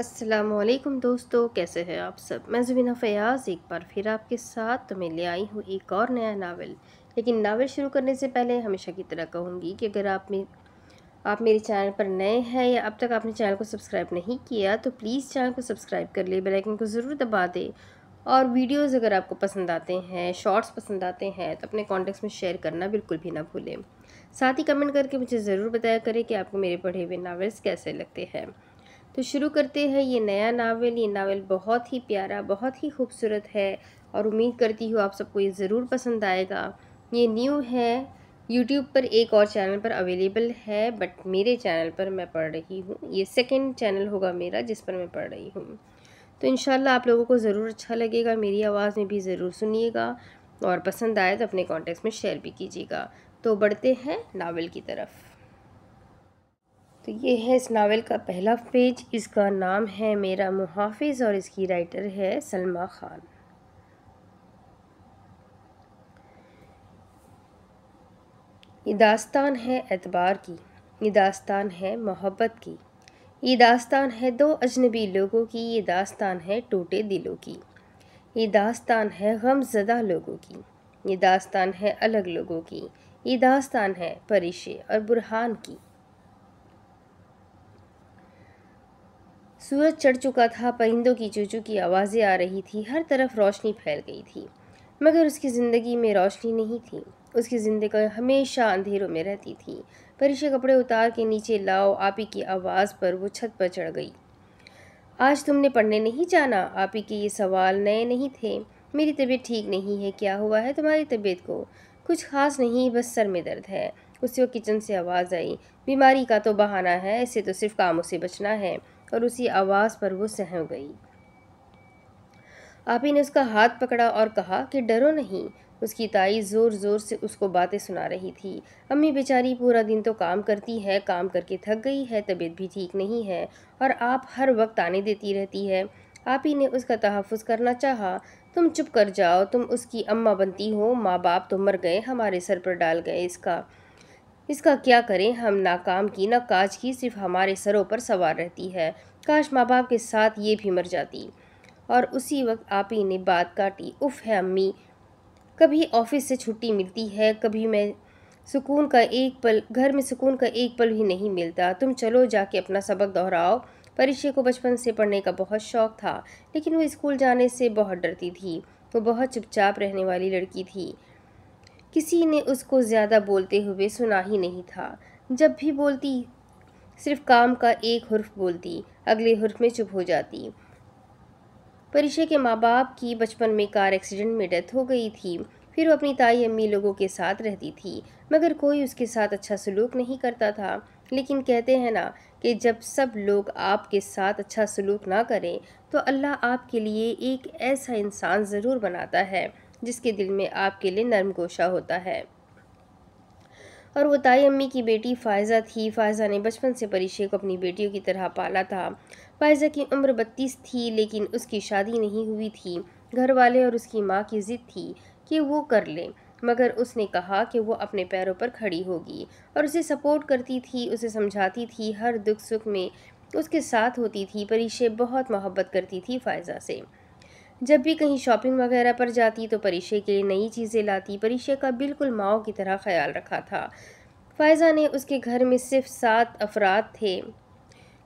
असलम दोस्तों कैसे हैं आप सब मैं ज़ुबीना फ़याज़ एक बार फिर आपके साथ मैं ले आई हूँ एक और नया नावल लेकिन नावल शुरू करने से पहले हमेशा की तरह कहूँगी कि अगर आप में आप मेरे चैनल पर नए हैं या अब तक आपने चैनल को सब्सक्राइब नहीं किया तो प्लीज़ चैनल को सब्सक्राइब कर ले बेलाइकन को ज़रूर दबा दें और वीडियोज़ अगर आपको पसंद आते हैं शॉर्ट्स पसंद आते हैं तो अपने कॉन्टेक्ट में शेयर करना बिल्कुल भी ना भूलें साथ ही कमेंट करके मुझे ज़रूर बताया करें कि आपको मेरे पढ़े हुए नावल्स कैसे लगते हैं तो शुरू करते हैं ये नया नावल ये नावल बहुत ही प्यारा बहुत ही खूबसूरत है और उम्मीद करती हूँ आप सबको ये ज़रूर पसंद आएगा ये न्यू है यूट्यूब पर एक और चैनल पर अवेलेबल है बट मेरे चैनल पर मैं पढ़ रही हूँ ये सेकेंड चैनल होगा मेरा जिस पर मैं पढ़ रही हूँ तो इन आप लोगों को ज़रूर अच्छा लगेगा मेरी आवाज़ में भी ज़रूर सुनिएगा और पसंद आए तो अपने कॉन्टेक्स में शेयर भी कीजिएगा तो बढ़ते हैं नावल की तरफ तो ये है इस नावल का पहला पेज इसका नाम है मेरा मुहाफिज और इसकी राइटर है सलमा खान ये दास्तान है एतबार की ये दास्तान है मोहब्बत की ये दास्तान है दो अजनबी लोगों की ये दास्तान है टूटे दिलों की ये दास्तान है गमजदा लोगों की ये दास्तान है अलग लोगों की ये दास्तान है परिशे और बुरहान की सूरज चढ़ चुका था परिंदों की चूचू की आवाज़ें आ रही थी हर तरफ रोशनी फैल गई थी मगर उसकी ज़िंदगी में रोशनी नहीं थी उसकी ज़िंदगी हमेशा अंधेरों में रहती थी परिशे कपड़े उतार के नीचे लाओ आपी की आवाज़ पर वो छत पर चढ़ गई आज तुमने पढ़ने नहीं जाना आपी के ये सवाल नए नहीं थे मेरी तबीयत ठीक नहीं है क्या हुआ है तुम्हारी तबीयत को कुछ खास नहीं बस सर में दर्द है उसी वक्त किचन से आवाज़ आई बीमारी का तो बहाना है ऐसे तो सिर्फ कामों से बचना है और उसी आवाज़ पर वो सहम गई आपी ने उसका हाथ पकड़ा और कहा कि डरो नहीं उसकी ताई ज़ोर ज़ोर से उसको बातें सुना रही थी अम्मी बेचारी पूरा दिन तो काम करती है काम करके थक गई है तबीयत भी ठीक नहीं है और आप हर वक्त आने देती रहती है आप ही ने उसका तहफ़ करना चाहा तुम चुप कर जाओ तुम उसकी अम्मा बनती हो माँ बाप तो मर गए हमारे सर पर डाल गए इसका इसका क्या करें हम नाकाम की ना काज की सिर्फ हमारे सरों पर सवार रहती है काश माँ बाप के साथ ये भी मर जाती और उसी वक्त आप ही ने बात काटी उफ है अम्मी कभी ऑफिस से छुट्टी मिलती है कभी मैं सुकून का एक पल घर में सुकून का एक पल भी नहीं मिलता तुम चलो जाके अपना सबक दोहराओ परिचय को बचपन से पढ़ने का बहुत शौक था लेकिन वो स्कूल जाने से बहुत डरती थी वो बहुत चुपचाप रहने वाली लड़की थी किसी ने उसको ज़्यादा बोलते हुए सुना ही नहीं था जब भी बोलती सिर्फ काम का एक हर्फ बोलती अगले हर्फ में चुप हो जाती परिषे के माँ बाप की बचपन में कार एक्सीडेंट में डेथ हो गई थी फिर वो अपनी ताई अम्मी लोगों के साथ रहती थी मगर कोई उसके साथ अच्छा सलूक नहीं करता था लेकिन कहते हैं ना कि जब सब लोग आपके साथ अच्छा सलूक ना करें तो अल्लाह आपके लिए एक ऐसा इंसान ज़रूर बनाता है जिसके दिल में आपके लिए नर्म गोशा होता है और वो ताई अम्मी की बेटी फ़ायज़ा थी फ़ायज़ा ने बचपन से परिशे को अपनी बेटियों की तरह पाला था फ़ायज़ा की उम्र बत्तीस थी लेकिन उसकी शादी नहीं हुई थी घर वाले और उसकी माँ की ज़िद थी कि वो कर ले मगर उसने कहा कि वो अपने पैरों पर खड़ी होगी और उसे सपोर्ट करती थी उसे समझाती थी हर दुख सुख में उसके साथ होती थी परिशे बहुत मोहब्बत करती थी फ़ायज़ा से जब भी कहीं शॉपिंग वगैरह पर जाती तो परिशे के लिए नई चीज़ें लाती परिशे का बिल्कुल माओ की तरह ख्याल रखा था फ़ायज़ा ने उसके घर में सिर्फ सात अफराद थे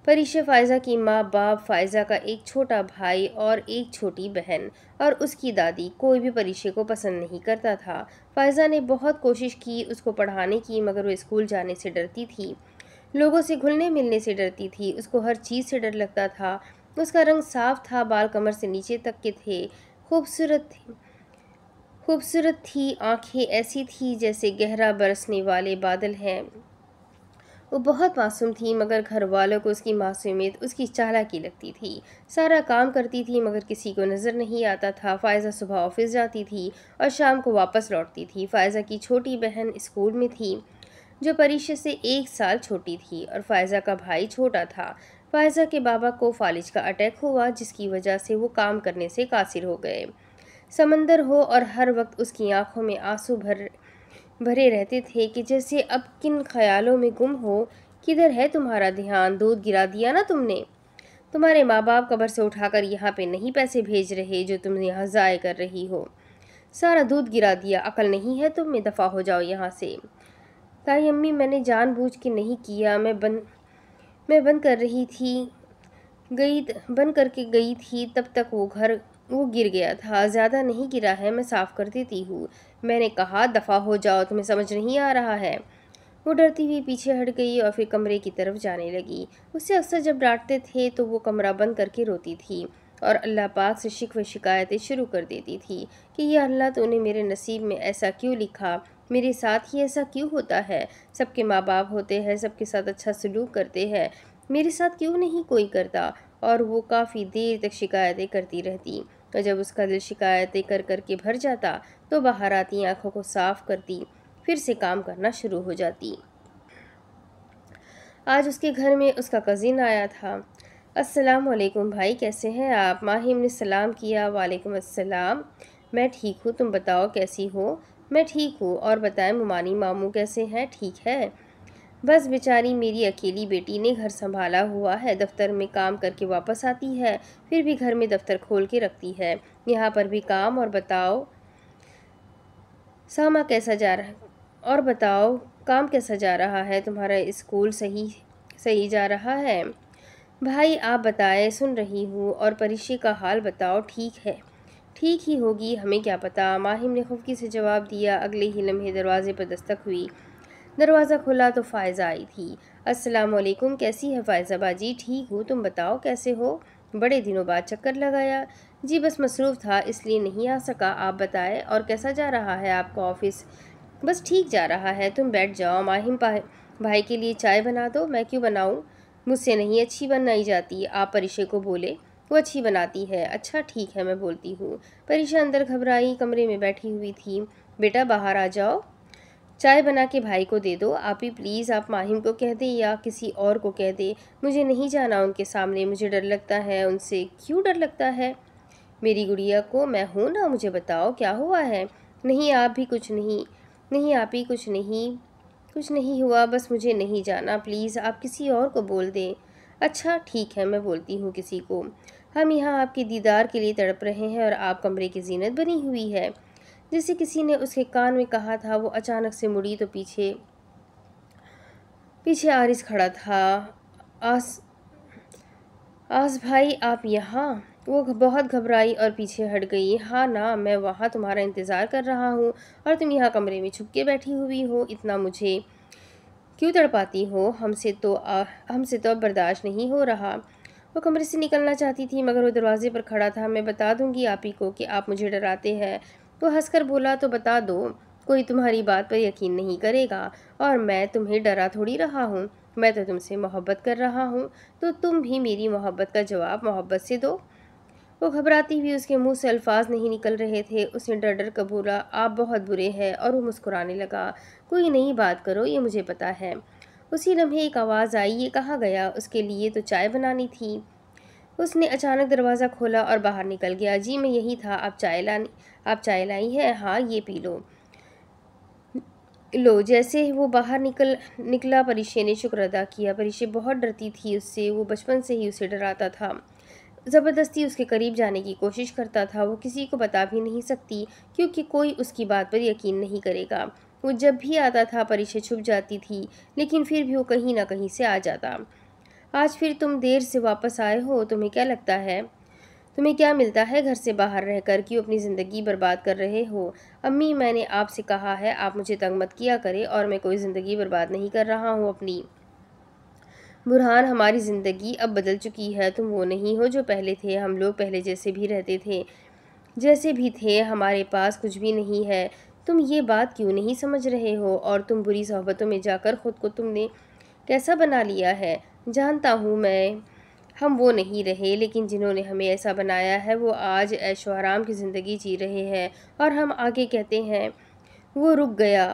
परिशे फ़ायज़ा की माँ बाप फ़ायज़ा का एक छोटा भाई और एक छोटी बहन और उसकी दादी कोई भी परिशे को पसंद नहीं करता था फ़ायज़ा ने बहुत कोशिश की उसको पढ़ाने की मगर वो स्कूल जाने से डरती थी लोगों से घुलने मिलने से डरती थी उसको हर चीज़ से डर लगता था तो उसका रंग साफ था बाल कमर से नीचे तक के थे खूबसूरत थी खूबसूरत थी आंखें ऐसी थी जैसे गहरा बरसने वाले बादल हैं वो बहुत मासूम थी मगर घर वालों को उसकी मासूमियत उसकी की लगती थी सारा काम करती थी मगर किसी को नज़र नहीं आता था फ़ायज़ा सुबह ऑफिस जाती थी और शाम को वापस लौटती थी फ़ायज़ा की छोटी बहन स्कूल में थी जो परीक्षा से एक साल छोटी थी और फ़ायज़ा का भाई छोटा था फायजा के बाबा को फालिज का अटैक हुआ जिसकी वजह से वो काम करने से कासिर हो गए समंदर हो और हर वक्त उसकी आंखों में आंसू भर भरे रहते थे कि जैसे अब किन ख्यालों में गुम हो किधर है तुम्हारा ध्यान दूध गिरा दिया ना तुमने तुम्हारे माँ बाप कबर से उठाकर यहाँ पे नहीं पैसे भेज रहे जो तुम यहाँ ज़ाय कर रही हो सारा दूध गिरा दिया अकल नहीं है तुम में दफ़ा हो जाओ यहाँ से ताई अम्मी मैंने जानबूझ के नहीं किया मैं बन मैं बंद कर रही थी गई बंद करके गई थी तब तक वो घर वो गिर गया था ज़्यादा नहीं गिरा है मैं साफ़ कर देती हूँ मैंने कहा दफ़ा हो जाओ तुम्हें समझ नहीं आ रहा है वो डरती हुई पीछे हट गई और फिर कमरे की तरफ जाने लगी उससे अक्सर जब डांटते थे तो वो कमरा बंद करके रोती थी और अल्लाह पाक से शिक्व शिकायतें शुरू कर देती थी कि यह अल्लाह तो उन्हें मेरे नसीब में ऐसा क्यों लिखा मेरे साथ ही ऐसा क्यों होता है सबके माँ बाप होते हैं सबके साथ अच्छा सलूक करते हैं मेरे साथ क्यों नहीं कोई करता और वो काफ़ी देर तक शिकायतें करती रहती और जब उसका दिल शिकायतें कर कर के भर जाता तो बाहर आती आँखों को साफ़ करती फिर से काम करना शुरू हो जाती आज उसके घर में उसका कज़िन आया था अस्सलाम वालेकुम भाई कैसे हैं आप माहिम ने सलाम किया वालेकुम अस्सलाम मैं ठीक हूँ तुम बताओ कैसी हो मैं ठीक हूँ और बताएं मुमानी मामू कैसे हैं ठीक है बस बेचारी मेरी अकेली बेटी ने घर संभाला हुआ है दफ्तर में काम करके वापस आती है फिर भी घर में दफ्तर खोल के रखती है यहाँ पर भी काम और बताओ सामा कैसा जा रहा है और बताओ काम कैसा जा रहा है तुम्हारा स्कूल सही सही जा रहा है भाई आप बताएं सुन रही हूँ और परिचय का हाल बताओ ठीक है ठीक ही होगी हमें क्या पता माहिम ने खुफकी से जवाब दिया अगले ही लम्हे दरवाजे पर दस्तक हुई दरवाज़ा खुला तो फ़ायज़ा आई थी अस्सलाम वालेकुम कैसी है फ़ायज़ा बाजी ठीक हूँ तुम बताओ कैसे हो बड़े दिनों बाद चक्कर लगाया जी बस मसरूफ़ था इसलिए नहीं आ सका आप बताएं और कैसा जा रहा है आपका ऑफ़िस बस ठीक जा रहा है तुम बैठ जाओ माहिम भाई के लिए चाय बना दो मैं क्यों बनाऊँ मुझसे नहीं अच्छी बनाई जाती आप परिशे को बोले वो अच्छी बनाती है अच्छा ठीक है मैं बोलती हूँ परीक्षा अंदर घबराई कमरे में बैठी हुई थी बेटा बाहर आ जाओ चाय बना के भाई को दे दो आप ही प्लीज़ आप माहिम को कह दे या किसी और को कह दे मुझे नहीं जाना उनके सामने मुझे डर लगता है उनसे क्यों डर लगता है मेरी गुड़िया को मैं हूँ ना मुझे बताओ क्या हुआ है नहीं आप भी कुछ नहीं नहीं आप ही कुछ नहीं कुछ नहीं हुआ बस मुझे नहीं जाना प्लीज़ आप किसी और को बोल दें अच्छा ठीक है मैं बोलती हूँ किसी को हम यहाँ आपकी दीदार के लिए तड़प रहे हैं और आप कमरे की जीनत बनी हुई है जैसे किसी ने उसके कान में कहा था वो अचानक से मुड़ी तो पीछे पीछे आरिस खड़ा था आस आस भाई आप यहाँ वो बहुत घबराई और पीछे हट गई हाँ ना मैं वहाँ तुम्हारा इंतज़ार कर रहा हूँ और तुम यहाँ कमरे में छुप के बैठी हुई हो इतना मुझे क्यों तड़पाती हो हमसे तो हमसे तो अब बर्दाश्त नहीं हो रहा वो कमरे से निकलना चाहती थी मगर वो दरवाजे पर खड़ा था मैं बता दूंगी आप ही को कि आप मुझे डराते हैं वो हंसकर बोला तो बता दो कोई तुम्हारी बात पर यकीन नहीं करेगा और मैं तुम्हें डरा थोड़ी रहा हूँ मैं तो तुमसे मोहब्बत कर रहा हूँ तो तुम भी मेरी मोहब्बत का जवाब मोहब्बत से दो वो घबराती हुई उसके मुंह से अल्फाज नहीं निकल रहे थे उसने डर डर कबूला आप बहुत बुरे हैं और वो मुस्कुराने लगा कोई नई बात करो ये मुझे पता है उसी लम्हे एक आवाज़ आई ये कहा गया उसके लिए तो चाय बनानी थी उसने अचानक दरवाज़ा खोला और बाहर निकल गया जी मैं यही था आप चाय लानी आप चाय लाई है हाँ ये पी लो लो जैसे वो बाहर निकल निकला परिशे ने शुक्र अदा किया परिशे बहुत डरती थी उससे वो बचपन से ही उसे डराता था ज़बरदस्ती उसके करीब जाने की कोशिश करता था वो किसी को बता भी नहीं सकती क्योंकि कोई उसकी बात पर यकीन नहीं करेगा वो जब भी आता था परिचय छुप जाती थी लेकिन फिर भी वो कहीं ना कहीं से आ जाता आज फिर तुम देर से वापस आए हो तुम्हें क्या लगता है तुम्हें क्या मिलता है घर से बाहर रहकर कि अपनी ज़िंदगी बर्बाद कर रहे हो अम्मी मैंने आपसे कहा है आप मुझे तंग मत किया करें और मैं कोई ज़िंदगी बर्बाद नहीं कर रहा हूँ अपनी बुरहान हमारी ज़िंदगी अब बदल चुकी है तुम वो नहीं हो जो पहले थे हम लोग पहले जैसे भी रहते थे जैसे भी थे हमारे पास कुछ भी नहीं है तुम ये बात क्यों नहीं समझ रहे हो और तुम बुरी सहबतों में जाकर ख़ुद को तुमने कैसा बना लिया है जानता हूँ मैं हम वो नहीं रहे लेकिन जिन्होंने हमें ऐसा बनाया है वो आज ऐशो आराम की ज़िंदगी जी रहे हैं और हम आगे कहते हैं वो रुक गया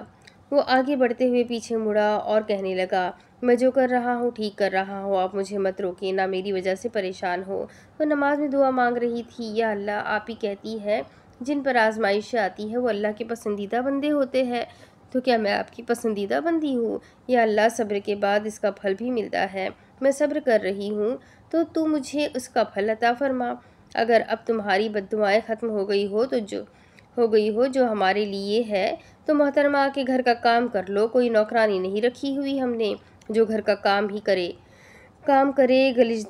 वो आगे बढ़ते हुए पीछे मुड़ा और कहने लगा मैं जो कर रहा हूँ ठीक कर रहा हूँ आप मुझे मत रोके ना मेरी वजह से परेशान हो वो नमाज में दुआ मांग रही थी या अल्लाह आप ही कहती है जिन पर आजमाइशें आती हैं वो अल्लाह के पसंदीदा बंदे होते हैं तो क्या मैं आपकी पसंदीदा बंदी हूँ या अल्लाह सब्र के बाद इसका फल भी मिलता है मैं सब्र कर रही हूँ तो तू मुझे उसका फल अता फरमा अगर अब तुम्हारी बदुआएँ ख़त्म हो गई हो तो जो हो गई हो जो हमारे लिए है तो मोहतरमा के घर का काम कर लो कोई नौकरानी नहीं रखी हुई हमने जो घर का काम ही करे काम करे गलिज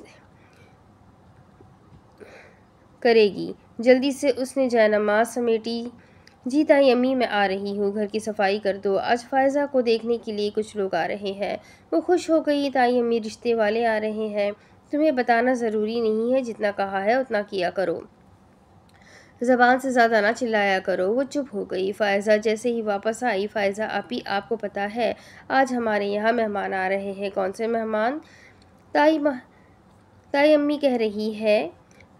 करेगी जल्दी से उसने जायनमाज समेटी जी अम्मी मैं आ रही हूँ घर की सफाई कर दो आज फायज़ा को देखने के लिए कुछ लोग आ रहे हैं वो खुश हो गई ताई अम्मी रिश्ते वाले आ रहे हैं तुम्हें बताना ज़रूरी नहीं है जितना कहा है उतना किया करो ज़बान से ज़्यादा ना चिल्लाया करो वो चुप हो गई फ़ायज़ा जैसे ही वापस आई फ़ायज़ा आप ही आपको पता है आज हमारे यहाँ मेहमान आ रहे हैं कौन से मेहमान ताई ताई अम्मी कह रही है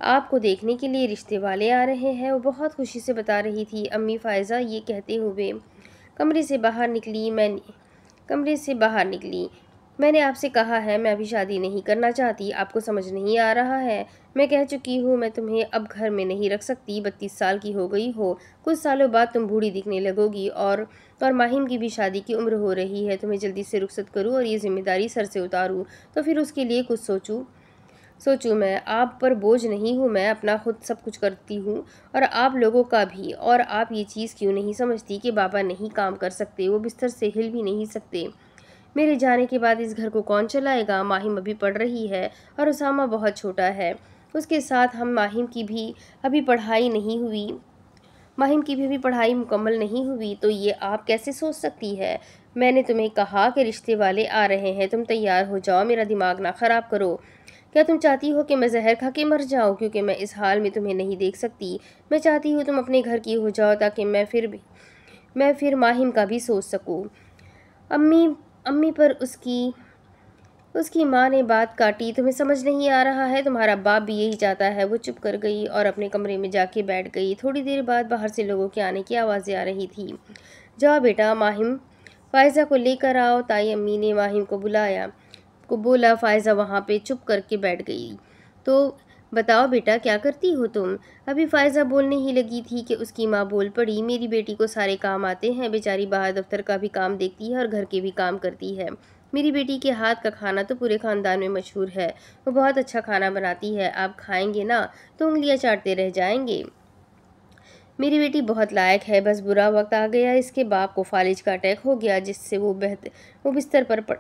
आपको देखने के लिए रिश्ते वाले आ रहे हैं वो बहुत खुशी से बता रही थी अम्मी फ़ायज़ा ये कहते हुए कमरे से बाहर निकली मैं कमरे से बाहर निकली मैंने आपसे कहा है मैं अभी शादी नहीं करना चाहती आपको समझ नहीं आ रहा है मैं कह चुकी हूँ मैं तुम्हें अब घर में नहीं रख सकती बत्तीस साल की हो गई हो कुछ सालों बाद तुम बूढ़ी दिखने लगोगी और और माहिम की भी शादी की उम्र हो रही है तुम्हें जल्दी से रुखसत करूँ और ये जिम्मेदारी सर से उतारूँ तो फिर उसके लिए कुछ सोचूँ सोचूं मैं आप पर बोझ नहीं हूँ मैं अपना खुद सब कुछ करती हूँ और आप लोगों का भी और आप ये चीज़ क्यों नहीं समझती कि बाबा नहीं काम कर सकते वो बिस्तर से हिल भी नहीं सकते मेरे जाने के बाद इस घर को कौन चलाएगा माहिम अभी पढ़ रही है और उसामा बहुत छोटा है उसके साथ हम माहिम की भी अभी पढ़ाई नहीं हुई माहिम की भी अभी पढ़ाई मुकम्मल नहीं हुई तो ये आप कैसे सोच सकती है मैंने तुम्हें कहा कि रिश्ते वाले आ रहे हैं तुम तैयार हो जाओ मेरा दिमाग ना ख़राब करो क्या तुम चाहती हो कि मैं जहर खा के मर जाऊँ क्योंकि मैं इस हाल में तुम्हें नहीं देख सकती मैं चाहती हूँ तुम अपने घर की हो जाओ ताकि मैं फिर भी मैं फिर माहिम का भी सोच सकूँ अम्मी अम्मी पर उसकी उसकी माँ ने बात काटी तुम्हें समझ नहीं आ रहा है तुम्हारा बाप भी यही चाहता है वो चुप कर गई और अपने कमरे में जाके बैठ गई थोड़ी देर बाद बाहर से लोगों के आने की आवाज़ें आ रही थी जाओ बेटा माहिम फायजा को लेकर आओ ताई अम्मी ने माहिम को बुलाया को बोला फायज़ा वहाँ पे चुप करके बैठ गई तो बताओ बेटा क्या करती हो तुम अभी फ़ायज़ा बोलने ही लगी थी कि उसकी माँ बोल पड़ी मेरी बेटी को सारे काम आते हैं बेचारी बाहर दफ्तर का भी काम देखती है और घर के भी काम करती है मेरी बेटी के हाथ का खाना तो पूरे ख़ानदान में मशहूर है वो बहुत अच्छा खाना बनाती है आप खाएंगे ना तो उंगलियाँ चाटते रह जाएंगे मेरी बेटी बहुत लायक है बस बुरा वक्त आ गया इसके बाप को फालिज का अटैक हो गया जिससे वो बेहतर वो बिस्तर पर पड़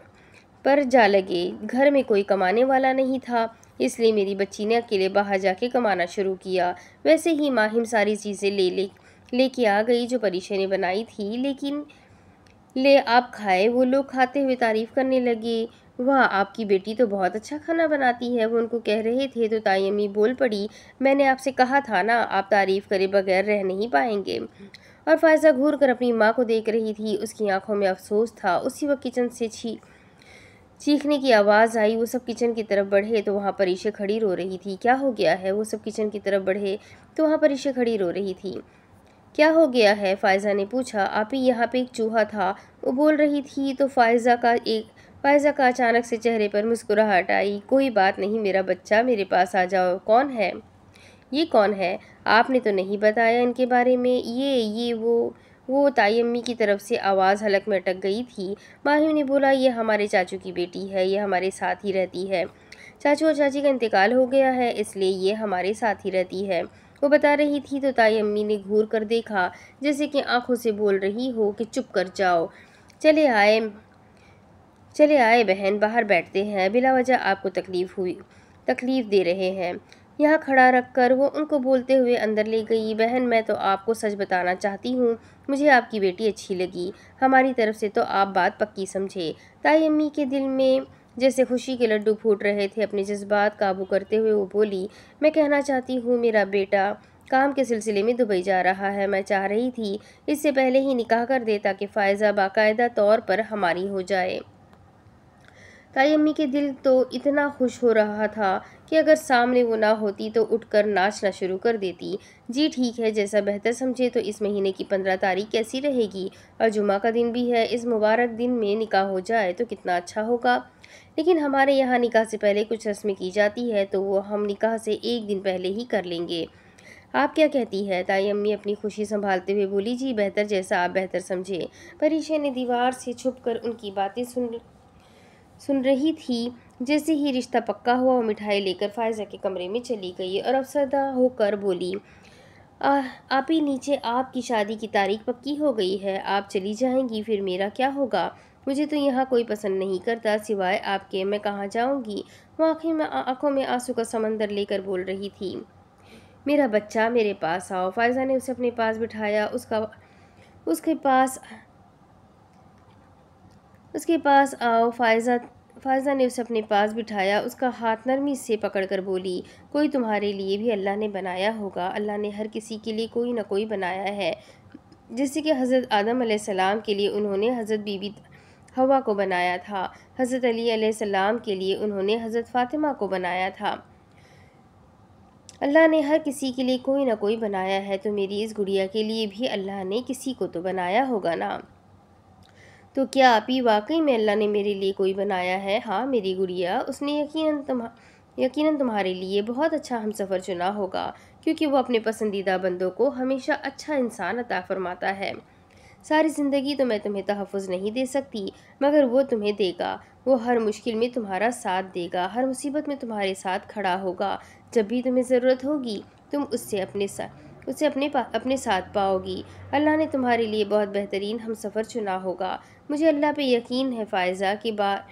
पर जा लगे घर में कोई कमाने वाला नहीं था इसलिए मेरी बच्ची ने अकेले बाहर जाके कमाना शुरू किया वैसे ही माहिम सारी चीज़ें ले ले लेके आ गई जो परिशे ने बनाई थी लेकिन ले आप खाए वो लोग खाते हुए तारीफ़ करने लगे वाह आपकी बेटी तो बहुत अच्छा खाना बनाती है वो उनको कह रहे थे तो ताई अम्मी बोल पड़ी मैंने आपसे कहा था ना आप तारीफ़ करे बगैर रह नहीं पाएंगे और फायजा घूर कर अपनी माँ को देख रही थी उसकी आंखों में अफसोस था उसी वक्त किचन से छी चीखने की आवाज़ आई वो सब किचन की तरफ बढ़े तो वहाँ पर ईशे खड़ी रो रही थी क्या हो गया है वो सब किचन की तरफ बढ़े तो वहाँ पर ईशे खड़ी रो रही थी क्या हो गया है फ़ायज़ा ने पूछा आप ही यहाँ पे एक चूहा था वो बोल रही थी तो फ़ायज़ा का एक फ़ायज़ा का अचानक से चेहरे पर मुस्कुराहट आई कोई बात नहीं मेरा बच्चा मेरे पास आ जाओ कौन है ये कौन है आपने तो नहीं बताया इनके बारे में ये ये वो वो ताई अम्मी की तरफ से आवाज़ हलक में अटक गई थी माहिम ने बोला ये हमारे चाचू की बेटी है ये हमारे साथ ही रहती है चाचू और चाची का इंतकाल हो गया है इसलिए ये हमारे साथ ही रहती है वो बता रही थी तो ताई अम्मी ने घूर कर देखा जैसे कि आंखों से बोल रही हो कि चुप कर जाओ चले आए चले आए बहन बाहर बैठते हैं बिला वजह आपको तकलीफ़ हुई तकलीफ़ दे रहे हैं यहाँ खड़ा रख कर वो उनको बोलते हुए अंदर ले गई बहन मैं तो आपको सच बताना चाहती हूँ मुझे आपकी बेटी अच्छी लगी हमारी तरफ से तो आप बात पक्की समझे ताई अम्मी के दिल में जैसे खुशी के लड्डू फूट रहे थे अपने जज्बात काबू करते हुए वो बोली मैं कहना चाहती हूँ मेरा बेटा काम के सिलसिले में दुबई जा रहा है मैं चाह रही थी इससे पहले ही निकाह कर दे ताकि फ़ायज़ा बाकायदा तौर पर हमारी हो जाए ताई अम्मी के दिल तो इतना खुश हो रहा था कि अगर सामने वो ना होती तो उठकर नाचना शुरू कर देती जी ठीक है जैसा बेहतर समझे तो इस महीने की पंद्रह तारीख कैसी रहेगी और जुमा का दिन भी है इस मुबारक दिन में निकाह हो जाए तो कितना अच्छा होगा लेकिन हमारे यहाँ निकाह से पहले कुछ रस्में की जाती है तो वो हम निकाह से एक दिन पहले ही कर लेंगे आप क्या कहती है ताई अम्मी अपनी खुशी संभालते हुए बोली जी बेहतर जैसा आप बेहतर समझे परीशा ने दीवार से छुप कर उनकी बातें सुन सुन रही थी जैसे ही रिश्ता पक्का हुआ वो मिठाई लेकर फायजा के कमरे में चली गई और अफसरदा होकर बोली आ, आप ही नीचे आपकी शादी की तारीख पक्की हो गई है आप चली जाएंगी फिर मेरा क्या होगा मुझे तो यहाँ कोई पसंद नहीं करता सिवाय आपके मैं कहाँ जाऊँगी वो आँखें में आँखों में आंसू का समंदर लेकर बोल रही थी मेरा बच्चा मेरे पास आओ फायजा ने उसे अपने पास बिठाया उसका उसके पास उसके पास आओ फायजा फायजा ने उसे अपने पास बिठाया उसका हाथ नरमी से पकड़कर बोली कोई तुम्हारे लिए भी अल्लाह ने बनाया होगा अल्लाह ने हर किसी के लिए कोई ना कोई बनाया है जैसे कि हज़रत आदम सलाम के लिए उन्होंने हज़रत बीबी हवा को बनाया था हज़रत अली सलाम के लिए उन्होंने हज़रत फ़ातिमा को बनाया था अल्लाह ने हर किसी के लिए कोई ना कोई बनाया है तो मेरी इस गुड़िया के लिए भी अल्लाह ने किसी को तो बनाया होगा ना तो क्या आप ही वाकई में अल्लाह ने मेरे लिए कोई बनाया है हाँ मेरी गुड़िया उसने यकीन तुम्हा यकीन तुम्हारे लिए बहुत अच्छा हम सफ़र चुना होगा क्योंकि वो अपने पसंदीदा बंदों को हमेशा अच्छा इंसान अता फरमाता है सारी ज़िंदगी तो मैं तुम्हें तहफ़ नहीं दे सकती मगर वो तुम्हें देगा वो हर मुश्किल में तुम्हारा साथ देगा हर मुसीबत में तुम्हारे साथ खड़ा होगा जब भी तुम्हें ज़रूरत होगी तुम उससे अपने साथ उसे अपने अपने साथ पाओगी अल्लाह ने तुम्हारे लिए बहुत बेहतरीन हम सफ़र चुना होगा मुझे अल्लाह पे यकीन है फ़ायज़ा की बात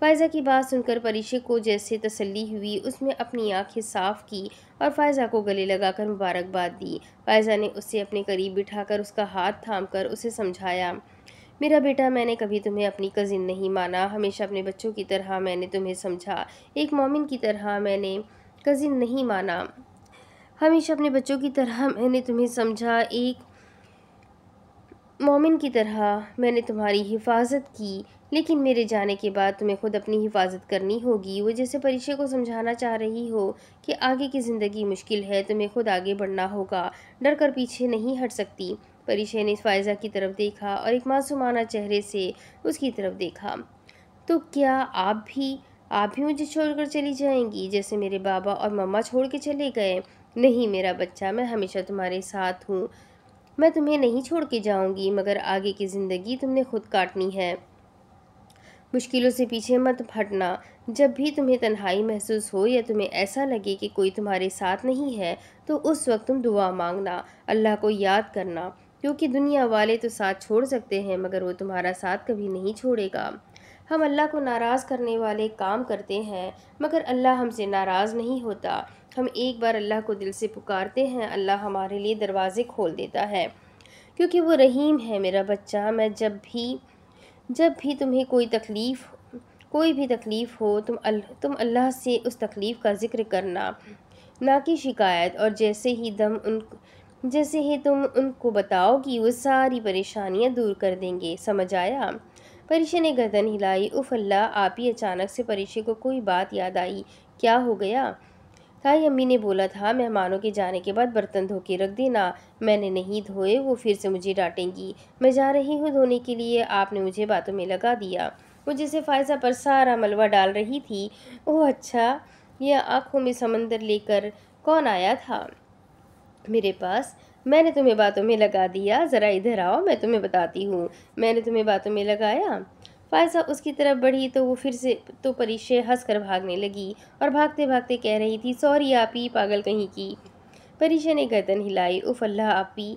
फ़ायज़ा की बात सुनकर परीशे को जैसे तसल्ली हुई उसने अपनी आंखें साफ़ की और फ़ायज़ा को गले लगाकर मुबारकबाद दी फ़ायज़ा ने उसे अपने करीब बिठाकर उसका हाथ थाम कर उसे समझाया मेरा बेटा मैंने कभी तुम्हें अपनी कज़िन नहीं माना हमेशा अपने बच्चों की तरह मैंने तुम्हें समझा एक मोमिन की तरह मैंने कज़िन नहीं माना हमेशा अपने बच्चों की तरह मैंने तुम्हें समझा एक मोमिन की तरह मैंने तुम्हारी हिफाजत की लेकिन मेरे जाने के बाद तुम्हें खुद अपनी हिफाजत करनी होगी वो जैसे परीक्षा को समझाना चाह रही हो कि आगे की ज़िंदगी मुश्किल है तुम्हें खुद आगे बढ़ना होगा डर कर पीछे नहीं हट सकती परीक्षा ने फायजा की तरफ देखा और एक मासूमाना चेहरे से उसकी तरफ देखा तो क्या आप भी आप भी मुझे छोड़कर चली जाएंगी जैसे मेरे बाबा और मम्मा छोड़ के चले गए नहीं मेरा बच्चा मैं हमेशा तुम्हारे साथ हूँ मैं तुम्हें नहीं छोड़ के जाऊँगी मगर आगे की ज़िंदगी तुमने खुद काटनी है मुश्किलों से पीछे मत फटना जब भी तुम्हें तन्हाई महसूस हो या तुम्हें ऐसा लगे कि कोई तुम्हारे साथ नहीं है तो उस वक्त तुम दुआ मांगना अल्लाह को याद करना क्योंकि दुनिया वाले तो साथ छोड़ सकते हैं मगर वो तुम्हारा साथ कभी नहीं छोड़ेगा हम अल्लाह को नाराज़ करने वाले काम करते हैं मगर अल्लाह हमसे नाराज़ नहीं होता हम एक बार अल्लाह को दिल से पुकारते हैं अल्लाह हमारे लिए दरवाज़े खोल देता है क्योंकि वो रहीम है मेरा बच्चा मैं जब भी जब भी तुम्हें कोई तकलीफ़ कोई भी तकलीफ़ हो तुम अल तुम अल्लाह से उस तकलीफ़ का ज़िक्र करना ना कि शिकायत और जैसे ही दम उन जैसे ही तुम उनको बताओ कि वो सारी परेशानियां दूर कर देंगे समझ आया परिशे ने गर्दन हिलाई उफ अल्लाह आप ही अचानक से परिशे को कोई बात याद आई क्या हो गया ताई अम्मी ने बोला था मेहमानों के जाने के बाद बर्तन धो के रख देना मैंने नहीं धोए वो फिर से मुझे डांटेंगी मैं जा रही हूँ धोने के लिए आपने मुझे बातों में लगा दिया मुझे से फायजा पर सारा मलबा डाल रही थी ओह अच्छा यह आँखों में समंदर लेकर कौन आया था मेरे पास मैंने तुम्हें बातों में लगा दिया ज़रा इधर आओ मैं तुम्हें बताती हूँ मैंने तुम्हें बातों में लगाया फायसा उसकी तरफ बढ़ी तो वो फिर से तो परीक्षे हंस कर भागने लगी और भागते भागते कह रही थी सॉरी आपी पागल कहीं की परिशे ने गर्दन हिलाई उफ अल्लाह आपी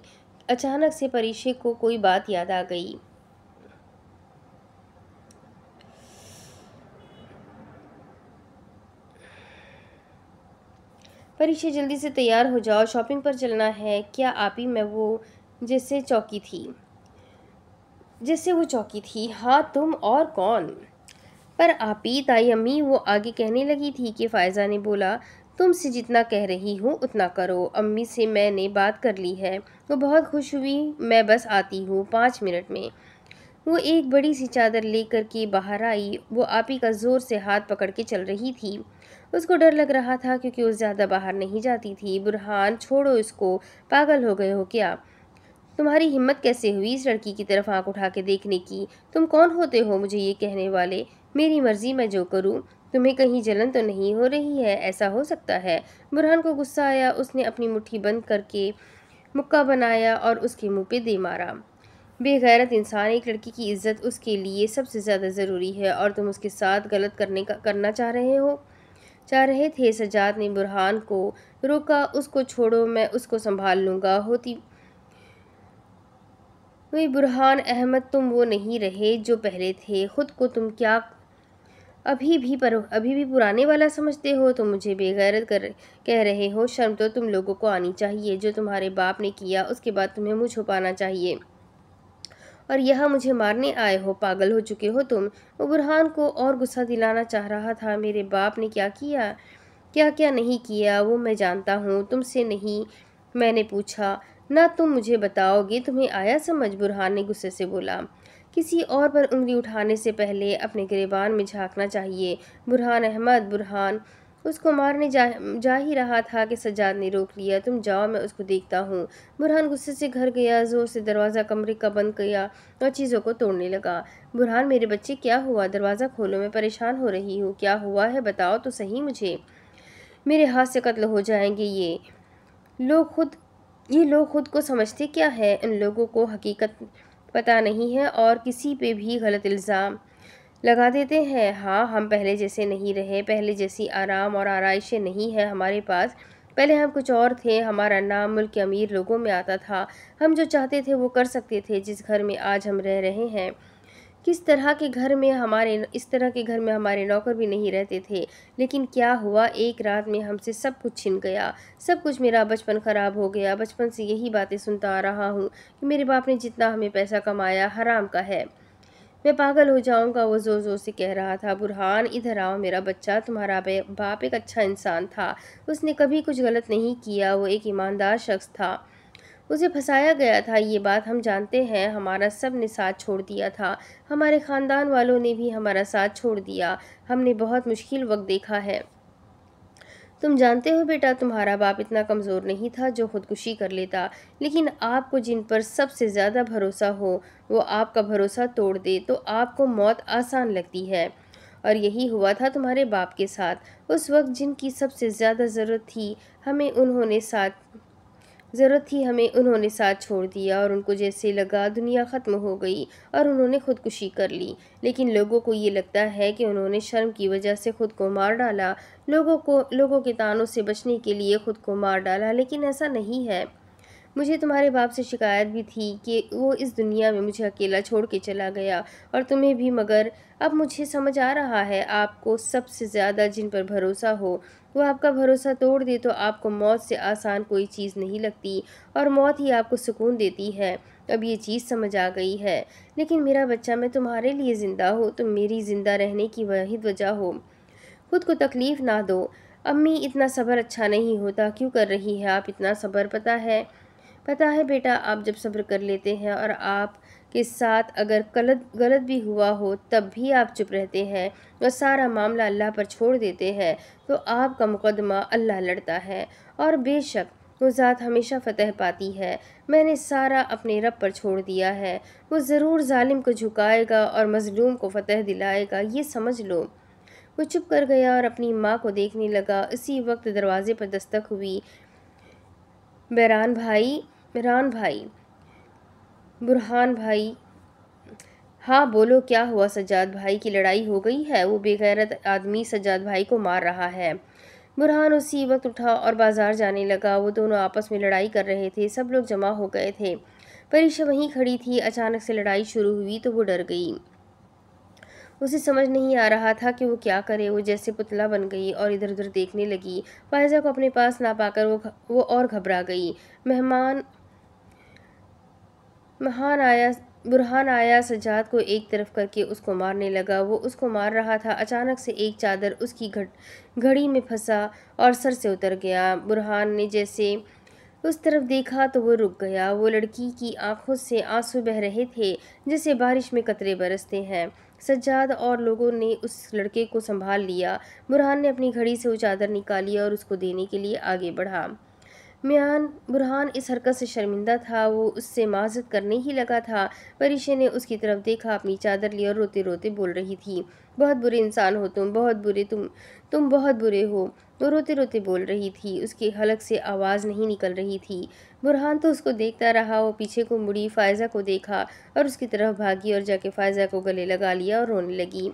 अचानक से परिशे को कोई बात याद आ गई परीक्षे जल्दी से तैयार हो जाओ शॉपिंग पर चलना है क्या आप ही मैं वो जिससे चौकी थी जिससे वो चौकी थी हाँ तुम और कौन पर आपी ताई अम्मी वो आगे कहने लगी थी कि फ़ायज़ा ने बोला तुम से जितना कह रही हूँ उतना करो अम्मी से मैंने बात कर ली है वो बहुत खुश हुई मैं बस आती हूँ पाँच मिनट में वो एक बड़ी सी चादर लेकर के बाहर आई वो आपी का ज़ोर से हाथ पकड़ के चल रही थी उसको डर लग रहा था क्योंकि वो ज़्यादा बाहर नहीं जाती थी बुरहान छोड़ो इसको पागल हो गए हो क्या तुम्हारी हिम्मत कैसे हुई इस लड़की की तरफ आंख उठा के देखने की तुम कौन होते हो मुझे ये कहने वाले मेरी मर्जी मैं जो करूँ तुम्हें कहीं जलन तो नहीं हो रही है ऐसा हो सकता है बुरहान को गुस्सा आया उसने अपनी मुट्ठी बंद करके मुक्का बनाया और उसके मुंह पे दे मारा बेगैरत इंसान एक लड़की की इज्जत उसके लिए सबसे ज़्यादा ज़रूरी है और तुम उसके साथ गलत करने का करना चाह रहे हो चाह रहे थे सजाद ने बुरहान को रोका उसको छोड़ो मैं उसको संभाल लूँगा होती वे बुरहान अहमद तुम वो नहीं रहे जो पहले थे ख़ुद को तुम क्या अभी भी पर अभी भी पुराने वाला समझते हो तो मुझे बेगैरत कर कह रहे हो शर्म तो तुम लोगों को आनी चाहिए जो तुम्हारे बाप ने किया उसके बाद तुम्हें मुँह छुपाना चाहिए और यह मुझे मारने आए हो पागल हो चुके हो तुम वो बुरहान को और गुस्सा दिलाना चाह रहा था मेरे बाप ने क्या किया क्या क्या नहीं किया वो मैं जानता हूँ तुमसे नहीं मैंने पूछा ना तुम मुझे बताओगे तुम्हें आया समझ बुरहान ने गुस्से से बोला किसी और पर उंगली उठाने से पहले अपने गिरबान में झांकना चाहिए बुरहान अहमद बुरहान उसको मारने जा जा ही रहा था कि सजाद ने रोक लिया तुम जाओ मैं उसको देखता हूँ बुरहान गुस्से से घर गया ज़ोर से दरवाज़ा कमरे का बंद किया और चीज़ों को तोड़ने लगा बुरहान मेरे बच्चे क्या हुआ दरवाज़ा खोलो मैं परेशान हो रही हूँ क्या हुआ है बताओ तो सही मुझे मेरे हाथ से कत्ल हो जाएंगे ये लोग खुद ये लोग ख़ुद को समझते क्या है इन लोगों को हकीकत पता नहीं है और किसी पे भी गलत इल्ज़ाम लगा देते हैं हाँ हम पहले जैसे नहीं रहे पहले जैसी आराम और आरइशें नहीं हैं हमारे पास पहले हम कुछ और थे हमारा नाम मुल्क के अमीर लोगों में आता था हम जो चाहते थे वो कर सकते थे जिस घर में आज हम रह रहे हैं किस तरह के घर में हमारे इस तरह के घर में हमारे नौकर भी नहीं रहते थे लेकिन क्या हुआ एक रात में हमसे सब कुछ छिन गया सब कुछ मेरा बचपन ख़राब हो गया बचपन से यही बातें सुनता आ रहा हूँ कि मेरे बाप ने जितना हमें पैसा कमाया हराम का है मैं पागल हो जाऊंगा वो ज़ोर ज़ोर से कह रहा था बुरहान इधर आओ मेरा बच्चा तुम्हारा बाप एक अच्छा इंसान था उसने कभी कुछ गलत नहीं किया वो एक ईमानदार शख्स था उसे फंसाया गया था ये बात हम जानते हैं हमारा सब ने साथ छोड़ दिया था हमारे ख़ानदान वालों ने भी हमारा साथ छोड़ दिया हमने बहुत मुश्किल वक्त देखा है तुम जानते हो बेटा तुम्हारा बाप इतना कमज़ोर नहीं था जो खुदकुशी कर लेता लेकिन आपको जिन पर सबसे ज़्यादा भरोसा हो वो आपका भरोसा तोड़ दे तो आपको मौत आसान लगती है और यही हुआ था तुम्हारे बाप के साथ उस वक्त जिनकी सबसे ज़्यादा ज़रूरत थी हमें उन्होंने साथ ज़रूरत थी हमें उन्होंने साथ छोड़ दिया और उनको जैसे लगा दुनिया ख़त्म हो गई और उन्होंने खुदकुशी कर ली लेकिन लोगों को ये लगता है कि उन्होंने शर्म की वजह से ख़ुद को मार डाला लोगों को लोगों के तानों से बचने के लिए ख़ुद को मार डाला लेकिन ऐसा नहीं है मुझे तुम्हारे बाप से शिकायत भी थी कि वो इस दुनिया में मुझे अकेला छोड़ के चला गया और तुम्हें भी मगर अब मुझे समझ आ रहा है आपको सबसे ज़्यादा जिन पर भरोसा हो वो आपका भरोसा तोड़ दे तो आपको मौत से आसान कोई चीज़ नहीं लगती और मौत ही आपको सुकून देती है अब ये चीज़ समझ आ गई है लेकिन मेरा बच्चा मैं तुम्हारे लिए ज़िंदा हो तुम मेरी ज़िंदा रहने की वाद वजह हो खुद को तकलीफ़ ना दो अम्मी इतना सब्र अच्छा नहीं होता क्यों कर रही है आप इतना सब्र पता है पता है बेटा आप जब सब्र कर लेते हैं और आप के साथ अगर गलत गलत भी हुआ हो तब भी आप चुप रहते हैं और सारा मामला अल्लाह पर छोड़ देते हैं तो आपका मुकदमा अल्लाह लड़ता है और बेशक वो ज़ात हमेशा फतह पाती है मैंने सारा अपने रब पर छोड़ दिया है वो ज़रूर ालिम को झुकाएगा और मज़लूम को फ़तह दिलाएगा ये समझ लो वो चुप कर गया और अपनी माँ को देखने लगा इसी वक्त दरवाज़े पर दस्तक हुई बैरान भाई बैरान भाई बुरहान भाई हाँ बोलो क्या हुआ सज्जाद भाई की लड़ाई हो गई है वो बेगैरत आदमी सज्जाद भाई को मार रहा है बुरहान उसी वक्त उठा और बाज़ार जाने लगा वो दोनों आपस में लड़ाई कर रहे थे सब लोग जमा हो गए थे परीक्षा वहीं खड़ी थी अचानक से लड़ाई शुरू हुई तो वो डर गई उसे समझ नहीं आ रहा था कि वो क्या करे वो जैसे पुतला बन गई और इधर उधर देखने लगी फायजा को अपने पास ना पाकर वो वो और घबरा गई मेहमान महान आया बुरहान आया सजाद को एक तरफ करके उसको मारने लगा वो उसको मार रहा था अचानक से एक चादर उसकी घट घड़ी में फंसा और सर से उतर गया बुरहान ने जैसे उस तरफ देखा तो वो रुक गया वो लड़की की आंखों से आंसू बह रहे थे जैसे बारिश में कतरे बरसते हैं सज्जाद और लोगों ने उस लड़के को संभाल लिया बुरहान ने अपनी घड़ी से वो चादर निकाली और उसको देने के लिए आगे बढ़ा म्यान बुरहान इस हरकत से शर्मिंदा था वो उससे माजत करने ही लगा था परिशे ने उसकी तरफ देखा अपनी चादर ली और रोते रोते बोल रही थी बहुत बुरे इंसान हो तुम बहुत बुरे तुम तुम बहुत बुरे हो वो रोते रोते बोल रही थी उसके हलक से आवाज़ नहीं निकल रही थी बुरहान तो उसको देखता रहा वो पीछे को मुड़ी फ़ायज़ा को देखा और उसकी तरफ भागी और जाके फ़ायज़ा को गले लगा लिया और रोने लगी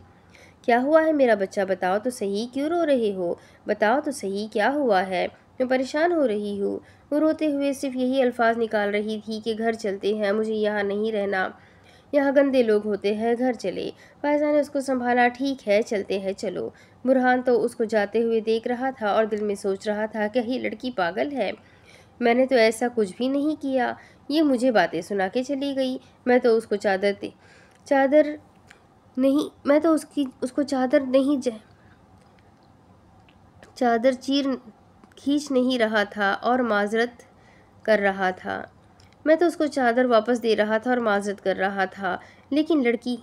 क्या हुआ है मेरा बच्चा बताओ तो सही क्यों रो रहे हो बताओ तो सही क्या हुआ है मैं परेशान हो रही हूँ वो रोते हुए सिर्फ यही अल्फाज निकाल रही थी कि घर चलते हैं मुझे यहाँ नहीं रहना यहाँ गंदे लोग होते हैं घर चले फायजा ने उसको संभाला ठीक है चलते हैं चलो बुरहान तो उसको जाते हुए देख रहा था और दिल में सोच रहा था कि ये लड़की पागल है मैंने तो ऐसा कुछ भी नहीं किया ये मुझे बातें सुना के चली गई मैं तो उसको चादर दे चादर नहीं मैं तो उसकी उसको चादर नहीं चादर चीर खींच नहीं रहा था और माजरत कर रहा था मैं तो उसको चादर वापस दे रहा था और माजरत कर रहा था लेकिन लड़की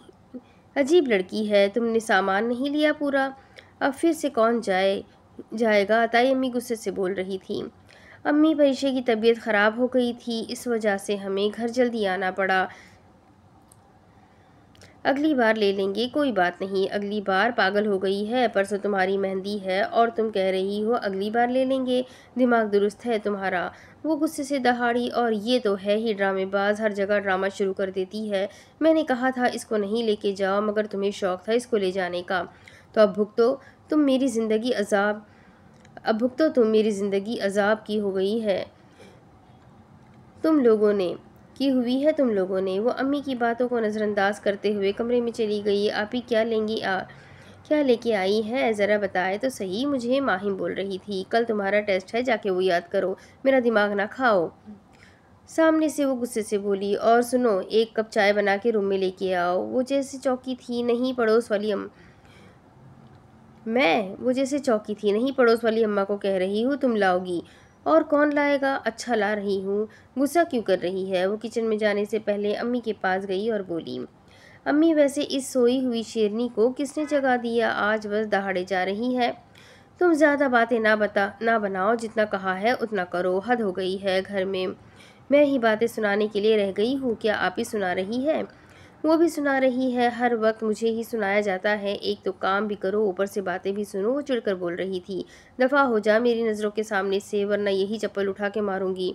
अजीब लड़की है तुमने सामान नहीं लिया पूरा अब फिर से कौन जाए जाएगा ताई अम्मी गुस्से से बोल रही थी अम्मी परिशे की तबीयत ख़राब हो गई थी इस वजह से हमें घर जल्दी आना पड़ा अगली बार ले लेंगे कोई बात नहीं अगली बार पागल हो गई है परसों तुम्हारी मेहंदी है और तुम कह रही हो अगली बार ले लेंगे दिमाग दुरुस्त है तुम्हारा वो गुस्से से दहाड़ी और ये तो है ही ड्रामेबाज हर जगह ड्रामा शुरू कर देती है मैंने कहा था इसको नहीं लेके जाओ मगर तुम्हें शौक़ था इसको ले जाने का तो अब भुगतो तुम मेरी ज़िंदगी अजाब अब भुगतो तुम मेरी ज़िंदगी अजाब की हो गई है तुम लोगों ने की हुई है तुम लोगों ने वो अम्मी की बातों को नज़रअंदाज करते हुए कमरे में चली गई आप ही क्या लेंगी आ क्या लेके आई हैं ज़रा बताए तो सही मुझे माहिम बोल रही थी कल तुम्हारा टेस्ट है जाके वो याद करो मेरा दिमाग ना खाओ सामने से वो गुस्से से बोली और सुनो एक कप चाय बना के रूम में लेके आओ वो जैसे चौकी थी नहीं पड़ोस वाली अम मैं वो जैसे चौकी थी नहीं पड़ोस वाली अम्मा को कह रही हूँ तुम लाओगी और कौन लाएगा अच्छा ला रही हूँ गुस्सा क्यों कर रही है वो किचन में जाने से पहले अम्मी के पास गई और बोली अम्मी वैसे इस सोई हुई शेरनी को किसने जगा दिया आज बस दहाड़े जा रही है तुम ज़्यादा बातें ना बता ना बनाओ जितना कहा है उतना करो हद हो गई है घर में मैं ही बातें सुनाने के लिए रह गई हूँ क्या आप ही सुना रही है वो भी सुना रही है हर वक्त मुझे ही सुनाया जाता है एक तो काम भी करो ऊपर से बातें भी सुनो वो चिड़कर बोल रही थी दफ़ा हो जा मेरी नज़रों के सामने से वरना यही चप्पल उठा के मारूंगी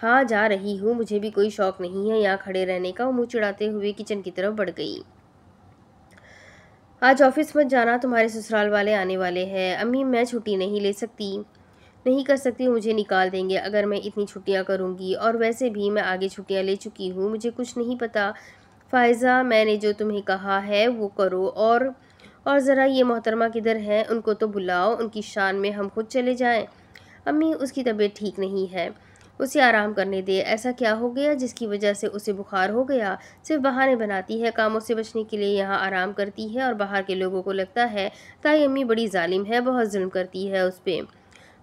हाँ जा रही हूँ मुझे भी कोई शौक़ नहीं है यहाँ खड़े रहने का वो मुँह चिड़ाते हुए किचन की तरफ बढ़ गई आज ऑफिस मत जाना तुम्हारे ससुराल वाले आने वाले हैं अम्मी मैं छुट्टी नहीं ले सकती नहीं कर सकती मुझे निकाल देंगे अगर मैं इतनी छुट्टियां करूंगी और वैसे भी मैं आगे छुट्टियां ले चुकी हूँ मुझे कुछ नहीं पता फ़ायज़ा मैंने जो तुम्हें कहा है वो करो और और ज़रा ये मोहतरमा किधर हैं उनको तो बुलाओ उनकी शान में हम खुद चले जाएं अम्मी उसकी तबीयत ठीक नहीं है उसे आराम करने दे ऐसा क्या हो गया जिसकी वजह से उसे बुखार हो गया सिर्फ बहाने बनाती है कामों से बचने के लिए यहाँ आराम करती है और बाहर के लोगों को लगता है ताई अम्मी बड़ी ालिम है बहुत जुल्म करती है उस पर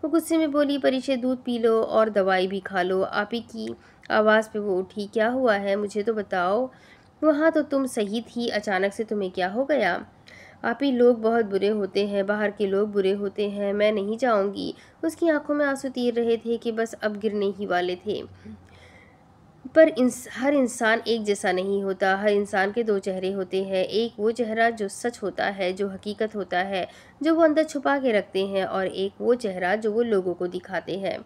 वो गुस्से में बोली परीक्षे दूध पी लो और दवाई भी खा लो आप ही की आवाज़ पे वो उठी क्या हुआ है मुझे तो बताओ वहाँ तो तुम सही थी अचानक से तुम्हें क्या हो गया आप ही लोग बहुत बुरे होते हैं बाहर के लोग बुरे होते हैं मैं नहीं जाऊंगी उसकी आंखों में आंसू तीर रहे थे कि बस अब गिरने ही वाले थे पर इंस, हर इंसान एक जैसा नहीं होता हर इंसान के दो चेहरे होते हैं एक वो चेहरा जो सच होता है जो हकीकत होता है जो वो अंदर छुपा के रखते हैं और एक वो चेहरा जो वो लोगों को दिखाते हैं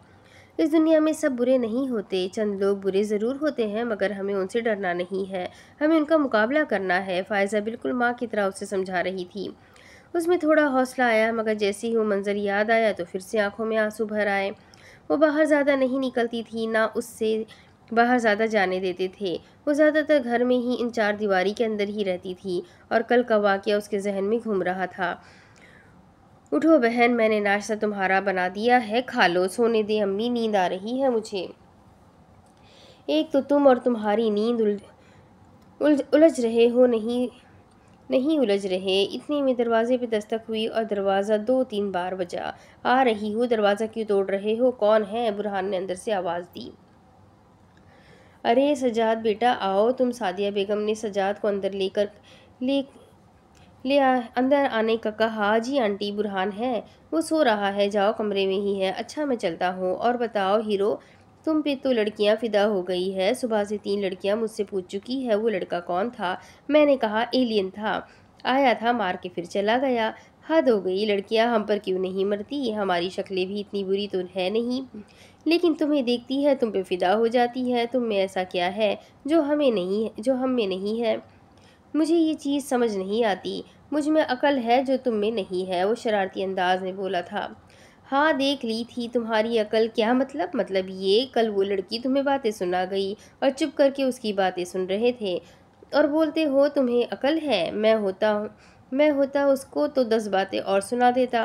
इस दुनिया में सब बुरे नहीं होते चंद लोग बुरे ज़रूर होते हैं मगर हमें उनसे डरना नहीं है हमें उनका मुकाबला करना है फ़ायज़ा बिल्कुल माँ की तरह उसे समझा रही थी उसमें थोड़ा हौसला आया मगर जैसे ही वो मंज़र याद आया तो फिर से आंखों में आंसू भर आए वो बाहर ज़्यादा नहीं निकलती थी ना उससे बाहर ज़्यादा जाने देते थे वो ज़्यादातर घर में ही इन चार दीवारी के अंदर ही रहती थी और कल का वाक्य उसके जहन में घूम रहा था उठो बहन मैंने नाश्ता तुम्हारा बना दिया है खा लो सोने दे अम्मी नींद आ रही है मुझे एक तो तुम और तुम्हारी नींद उलझ रहे हो नहीं नहीं उलझ रहे इतने में दरवाजे पे दस्तक हुई और दरवाज़ा दो तीन बार बजा आ रही हो दरवाज़ा क्यों तोड़ रहे हो कौन है बुरहान ने अंदर से आवाज़ दी अरे सजाद बेटा आओ तुम सादिया बेगम ने सजाद को अंदर लेकर ले ले अंदर आने का कहा जी आंटी बुरहान है वो सो रहा है जाओ कमरे में ही है अच्छा मैं चलता हूँ और बताओ हीरो तुम पे तो लड़कियाँ फ़िदा हो गई है सुबह से तीन लड़कियाँ मुझसे पूछ चुकी है वो लड़का कौन था मैंने कहा एलियन था आया था मार के फिर चला गया हद हो गई लड़कियाँ हम पर क्यों नहीं मरती हमारी शक्लें भी इतनी बुरी तो है नहीं लेकिन तुम्हें देखती है तुम पे फिदा हो जाती है तुम में ऐसा क्या है जो हमें नहीं जो हम में नहीं है मुझे ये चीज़ समझ नहीं आती मुझ में अकल है जो तुम में नहीं है वो शरारती अंदाज में बोला था हाँ देख ली थी तुम्हारी अकल क्या मतलब मतलब ये कल वो लड़की तुम्हें बातें सुना गई और चुप करके उसकी बातें सुन रहे थे और बोलते हो तुम्हें अकल है मैं होता हूँ मैं होता उसको तो दस बातें और सुना देता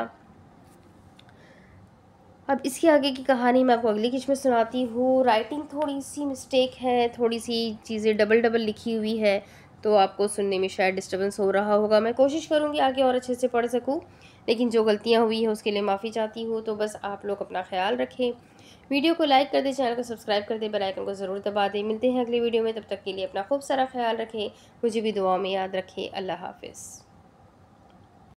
अब इसके आगे की कहानी मैं आपको अगली किश में सुनाती हूँ राइटिंग थोड़ी सी मिस्टेक है थोड़ी सी चीज़ें डबल डबल लिखी हुई है तो आपको सुनने में शायद डिस्टर्बेंस हो रहा होगा मैं कोशिश करूँगी आगे और अच्छे से पढ़ सकूँ लेकिन जो गलतियाँ हुई हैं उसके लिए माफ़ी चाहती हूँ तो बस आप लोग अपना ख्याल रखें वीडियो को लाइक कर दें चैनल को सब्सक्राइब कर दें आइकन को ज़रूर दबा दें मिलते हैं अगले वीडियो में तब तक के लिए अपना खूब सारा ख्याल रखें मुझे भी दुआ में याद रखें अल्लाह हाफिज़